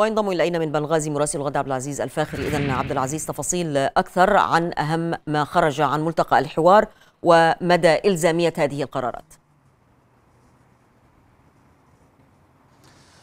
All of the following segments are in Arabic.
وينضم الينا من بنغازي مراسل الغد عبد العزيز الفاخر اذا عبد العزيز تفاصيل اكثر عن اهم ما خرج عن ملتقى الحوار ومدى الزاميه هذه القرارات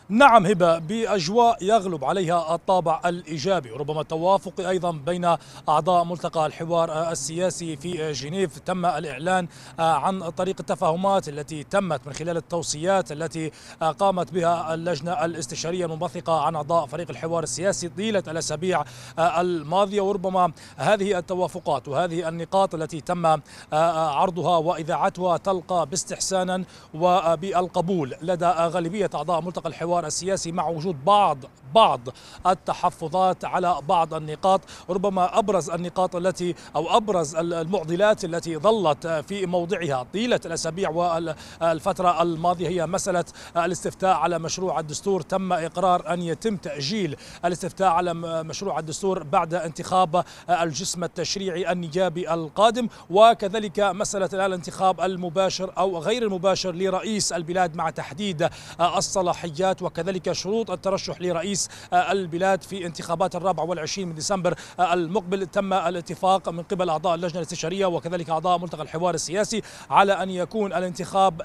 نعم هبة بأجواء يغلب عليها الطابع الإيجابي ربما التوافق أيضا بين أعضاء ملتقى الحوار السياسي في جنيف تم الإعلان عن طريق التفاهمات التي تمت من خلال التوصيات التي قامت بها اللجنة الاستشارية المنبثقة عن أعضاء فريق الحوار السياسي طيلة الأسابيع الماضية وربما هذه التوافقات وهذه النقاط التي تم عرضها وإذاعتها تلقى باستحسانا وبالقبول لدى غالبية أعضاء ملتقى الحوار الحوار السياسي مع وجود بعض بعض التحفظات على بعض النقاط ربما أبرز النقاط التي أو أبرز المعضلات التي ظلت في موضعها طيلة الأسابيع والفترة الماضية هي مسألة الاستفتاء على مشروع الدستور تم إقرار أن يتم تأجيل الاستفتاء على مشروع الدستور بعد انتخاب الجسم التشريعي النيابي القادم وكذلك مسألة الانتخاب المباشر أو غير المباشر لرئيس البلاد مع تحديد الصلاحيات وكذلك شروط الترشح لرئيس آه، البلاد في انتخابات الرابع والعشرين من ديسمبر آه، المقبل تم الاتفاق من قبل أعضاء اللجنة الاستشارية وكذلك أعضاء ملتقى الحوار السياسي على أن يكون الانتخاب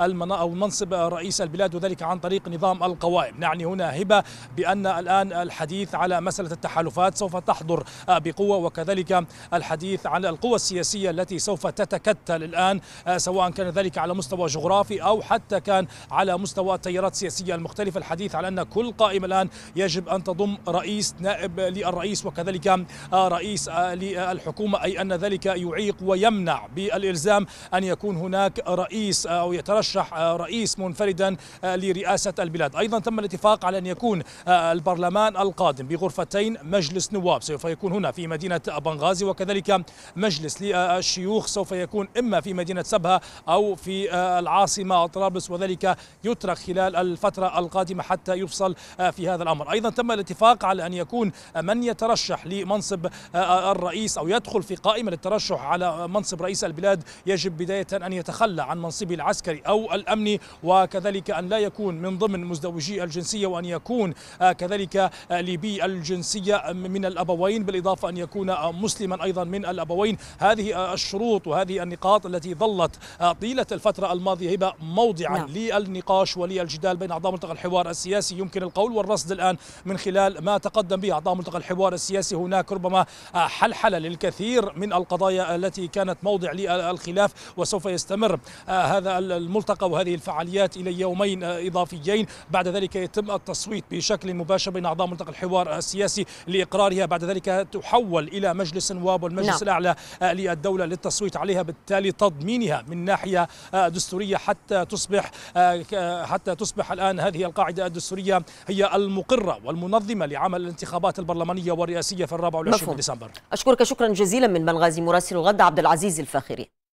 لمنصب رئيس البلاد وذلك عن طريق نظام القوائم نعني هنا هبة بأن الآن الحديث على مسألة التحالفات سوف تحضر آه، بقوة وكذلك الحديث عن القوى السياسية التي سوف تتكتل الآن سواء كان ذلك على مستوى جغرافي أو حتى كان على مستوى التيارات السياسية المختلفة يختلف الحديث على أن كل قائمة الآن يجب أن تضم رئيس نائب للرئيس وكذلك آه، رئيس آه، للحكومة أي أن ذلك يعيق ويمنع بالإلزام أن يكون هناك رئيس آه، أو يترشح رئيس منفردا لرئاسة البلاد أيضا تم الاتفاق على أن يكون البرلمان القادم بغرفتين مجلس نواب سوف يكون هنا في مدينة بنغازي وكذلك مجلس للشيوخ سوف يكون إما في مدينة سبها أو في العاصمة طرابلس وذلك يترك خلال الفترة القادمة حتى يفصل آه، في هذا الأمر أيضا تم الاتفاق على أن يكون آه، من يترشح لمنصب آه، الرئيس أو يدخل في قائمة للترشح على منصب رئيس البلاد يجب بداية أن يتخلى عن منصبه العسكري أو الأمني وكذلك أن لا يكون من ضمن مزدوجي الجنسية وأن يكون كذلك ليبي الجنسية من الأبوين بالإضافة أن يكون مسلما أيضا من الأبوين هذه الشروط وهذه النقاط التي ظلت طيلة الفترة الماضية هبة موضعا نعم. للنقاش وللجدال بين أعضاء منطقة الحوار السياسي يمكن القول والرصد الآن من خلال ما تقدم به أعضاء ملتقى الحوار السياسي هناك ربما حلحلة للكثير من القضايا التي كانت موضع للخلاف وسوف يستمر هذا الملتقى وهذه الفعاليات إلى يومين إضافيين بعد ذلك يتم التصويت بشكل مباشر بين أعضاء ملتقى الحوار السياسي لإقرارها بعد ذلك تحول إلى مجلس النواب والمجلس لا. نعم. الأعلى للدولة للتصويت عليها بالتالي تضمينها من ناحية دستورية حتى تصبح حتى تصبح الآن هذه القاعدة الدستورية هي المقرة والمنظمة لعمل الانتخابات البرلمانية والرئاسية في الرابع والعشرين من ديسمبر أشكرك شكرا جزيلا من بنغازي مراسل الغد عبد العزيز الفاخري